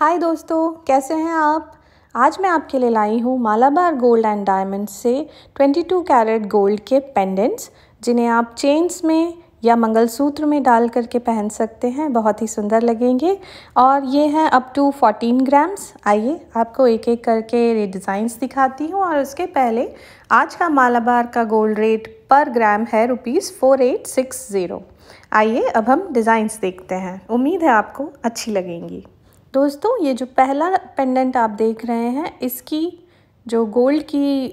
हाय दोस्तों कैसे हैं आप आज मैं आपके लिए लाई हूँ मालाबार गोल्ड एंड डायमंड से 22 कैरेट गोल्ड के पेंडेंट्स जिन्हें आप चेन्स में या मंगलसूत्र में डाल करके पहन सकते हैं बहुत ही सुंदर लगेंगे और ये हैं अप टू 14 ग्राम्स आइए आपको एक एक करके डिज़ाइंस दिखाती हूँ और उसके पहले आज का मालाबार का गोल्ड रेट पर ग्राम है rupees four eight six zero आइए अब हम डिज़ाइंस देखते हैं उम्मीद है आपको अच्छी लगेंगी दोस्तों ये जो पहला पेंडेंट आप देख रहे हैं इसकी जो गोल्ड की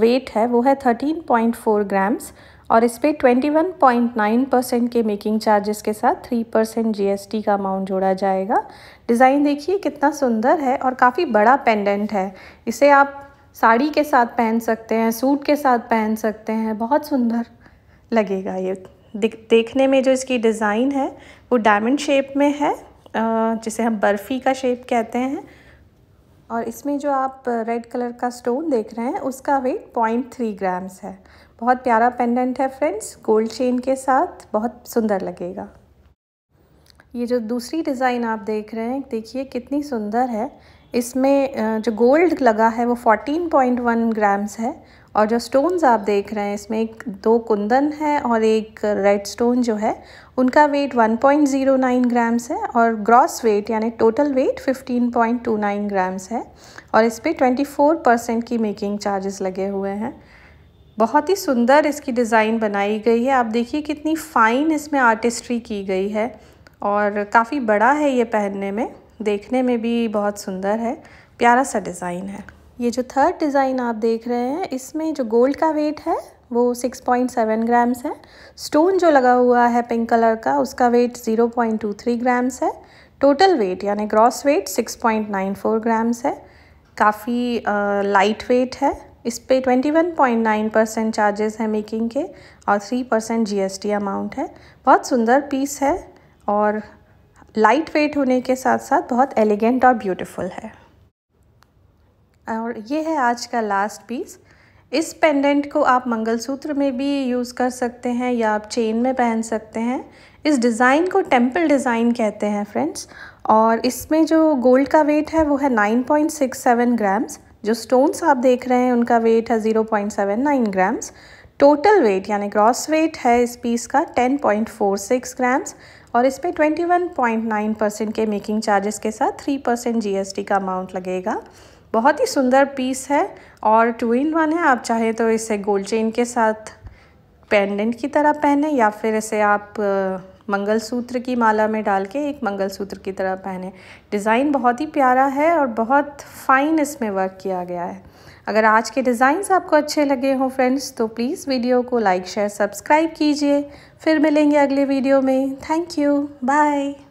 वेट है वो है थर्टीन पॉइंट फोर ग्राम्स और इस पर twenty one point nine percent के मेकिंग चार्जेस के साथ थ्री परसेंट जी का अमाउंट जोड़ा जाएगा डिज़ाइन देखिए कितना सुंदर है और काफ़ी बड़ा पेंडेंट है इसे आप साड़ी के साथ पहन सकते हैं सूट के साथ पहन सकते हैं बहुत सुंदर लगेगा ये देखने में जो इसकी डिज़ाइन है वो डायमंड शेप में है जिसे हम बर्फ़ी का शेप कहते हैं और इसमें जो आप रेड कलर का स्टोन देख रहे हैं उसका वेट पॉइंट थ्री ग्राम्स है बहुत प्यारा पेंडेंट है फ्रेंड्स गोल्ड चेन के साथ बहुत सुंदर लगेगा ये जो दूसरी डिज़ाइन आप देख रहे हैं देखिए कितनी सुंदर है इसमें जो गोल्ड लगा है वो 14.1 ग्राम्स है और जो स्टोन्स आप देख रहे हैं इसमें एक दो कुंदन है और एक रेड स्टोन जो है उनका वेट 1.09 ग्राम्स है और ग्रॉस वेट यानी टोटल वेट 15.29 ग्राम्स है और इस पर ट्वेंटी परसेंट की मेकिंग चार्जेस लगे हुए हैं बहुत ही सुंदर इसकी डिज़ाइन बनाई गई है आप देखिए कितनी फ़ाइन इसमें आर्टिस्ट्री की गई है और काफ़ी बड़ा है ये पहनने में देखने में भी बहुत सुंदर है प्यारा सा डिज़ाइन है ये जो थर्ड डिज़ाइन आप देख रहे हैं इसमें जो गोल्ड का वेट है वो 6.7 ग्राम्स है स्टोन जो लगा हुआ है पिंक कलर का उसका वेट 0.23 ग्राम्स है टोटल वेट यानी ग्रॉस वेट 6.94 ग्राम्स है काफ़ी लाइट वेट है इस पर twenty one point nine percent charges हैं मेकिंग के और थ्री परसेंट जी अमाउंट है बहुत सुंदर पीस है और लाइट वेट होने के साथ साथ बहुत एलिगेंट और ब्यूटीफुल है और ये है आज का लास्ट पीस इस पेंडेंट को आप मंगलसूत्र में भी यूज़ कर सकते हैं या आप चेन में पहन सकते हैं इस डिज़ाइन को टेम्पल डिज़ाइन कहते हैं फ्रेंड्स और इसमें जो गोल्ड का वेट है वो है 9.67 ग्राम्स जो स्टोन्स आप देख रहे हैं उनका वेट है 0.79 ग्राम्स टोटल वेट यानी ग्रॉस वेट है इस पीस का 10.46 ग्राम्स और इस पर नाइन परसेंट के मेकिंग चार्जेस के साथ थ्री परसेंट जीएसटी का अमाउंट लगेगा बहुत ही सुंदर पीस है और टू इन वन है आप चाहे तो इसे गोल्ड चेन के साथ पेंडेंट की तरह पहने या फिर इसे आप मंगलसूत्र की माला में डाल के एक मंगलसूत्र की तरह पहने डिज़ाइन बहुत ही प्यारा है और बहुत फाइन इसमें वर्क किया गया है अगर आज के डिज़ाइंस आपको अच्छे लगे हों फ्रेंड्स तो प्लीज़ वीडियो को लाइक शेयर सब्सक्राइब कीजिए फिर मिलेंगे अगले वीडियो में थैंक यू बाय